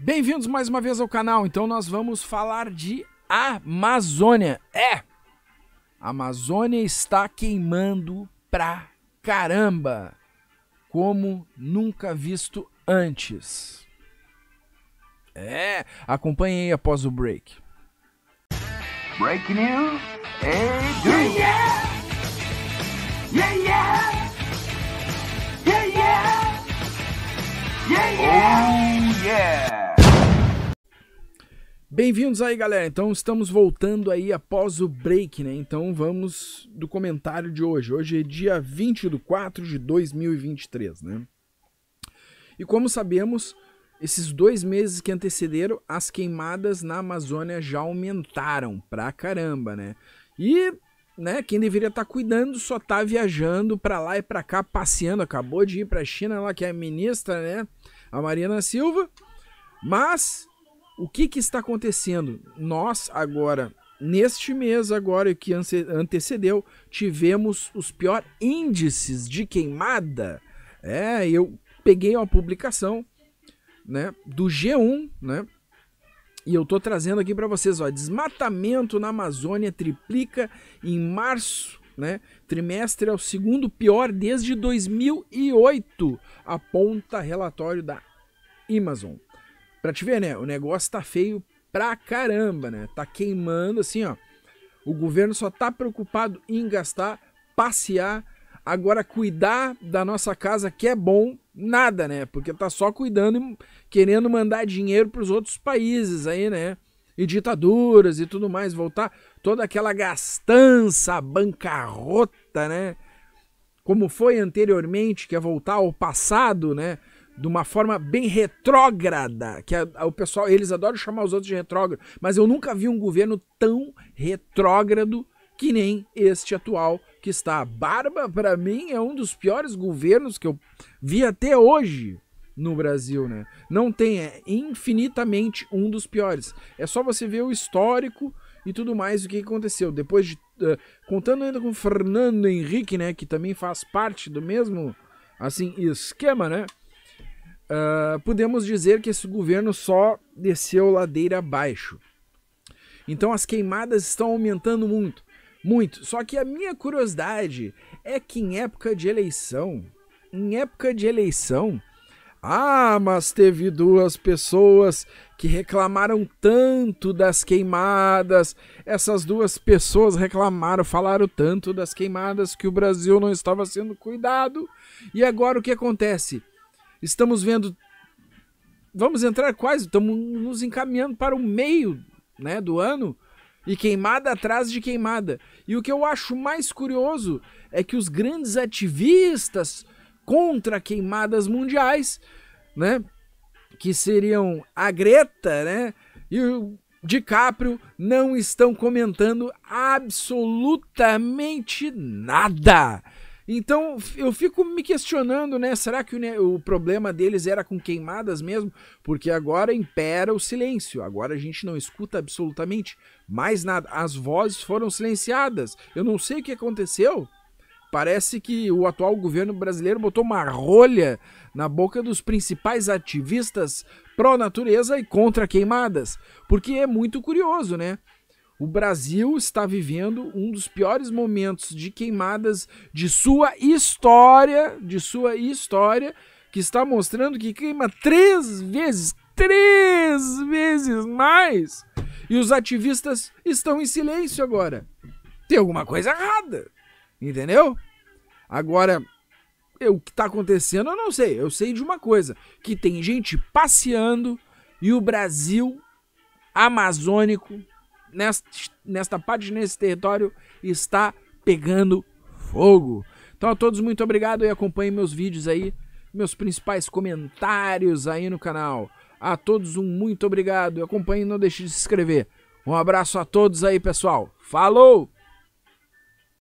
Bem-vindos mais uma vez ao canal. Então nós vamos falar de Amazônia. É. A Amazônia está queimando pra caramba, como nunca visto antes. É, acompanhe aí após o break. Break news. Hey, yeah, yeah. Yeah, yeah. Yeah, yeah. Yeah, yeah. Oh, yeah. Bem-vindos aí, galera. Então estamos voltando aí após o break, né? Então vamos do comentário de hoje. Hoje é dia 20 de 4 de 2023, né? E como sabemos, esses dois meses que antecederam, as queimadas na Amazônia já aumentaram pra caramba, né? E, né, quem deveria estar tá cuidando só tá viajando pra lá e pra cá, passeando. Acabou de ir pra China lá, que é a ministra, né? A Mariana Silva. Mas o que, que está acontecendo? Nós agora, neste mês agora que antecedeu, tivemos os piores índices de queimada. É, eu peguei uma publicação, né, do G1, né? E eu tô trazendo aqui para vocês, ó, desmatamento na Amazônia triplica em março, né? Trimestre é o segundo pior desde 2008, aponta relatório da Amazon. Pra te ver, né? O negócio tá feio pra caramba, né? Tá queimando assim, ó. O governo só tá preocupado em gastar, passear, agora cuidar da nossa casa, que é bom, nada, né? Porque tá só cuidando e querendo mandar dinheiro pros outros países aí, né? E ditaduras e tudo mais, voltar toda aquela gastança, bancarrota, né? Como foi anteriormente, que é voltar ao passado, né? de uma forma bem retrógrada, que a, a, o pessoal, eles adoram chamar os outros de retrógrado, mas eu nunca vi um governo tão retrógrado que nem este atual que está. Barba, para mim, é um dos piores governos que eu vi até hoje no Brasil, né? Não tem, é infinitamente um dos piores. É só você ver o histórico e tudo mais o que aconteceu. Depois de. Uh, contando ainda com Fernando Henrique, né? Que também faz parte do mesmo assim esquema, né? uh, podemos dizer que esse governo só desceu ladeira abaixo. Então as queimadas estão aumentando muito, muito. Só que a minha curiosidade é que em época de eleição, em época de eleição, ah, mas teve duas pessoas que reclamaram tanto das queimadas. Essas duas pessoas reclamaram, falaram tanto das queimadas que o Brasil não estava sendo cuidado. E agora o que acontece? Estamos vendo. Vamos entrar quase, estamos nos encaminhando para o meio né, do ano e queimada atrás de queimada. E o que eu acho mais curioso é que os grandes ativistas contra queimadas mundiais, né, que seriam a Greta, né, e o DiCaprio não estão comentando absolutamente nada. Então eu fico me questionando, né? Será que o, problema deles era com queimadas mesmo? Porque agora impera o silêncio. Agora a gente não escuta absolutamente mais nada. As vozes foram silenciadas. Eu não sei o que aconteceu. Parece que o atual governo brasileiro botou uma rolha na boca dos principais ativistas pró-natureza e contra queimadas. Porque é muito curioso, né? O Brasil está vivendo um dos piores momentos de queimadas de sua história, de sua história, que está mostrando que queima três vezes, três vezes mais. E os ativistas estão em silêncio agora. Tem alguma coisa errada, entendeu? Agora, o que está acontecendo eu não sei. Eu sei de uma coisa, que tem gente passeando e o Brasil amazônico nesta, nesta parte, nesse território, está pegando fogo. Então a todos, muito obrigado e acompanhem meus vídeos aí, meus principais comentários aí no canal. A todos um muito obrigado e acompanhem, não deixe de se inscrever. Um abraço a todos aí, pessoal. Falou!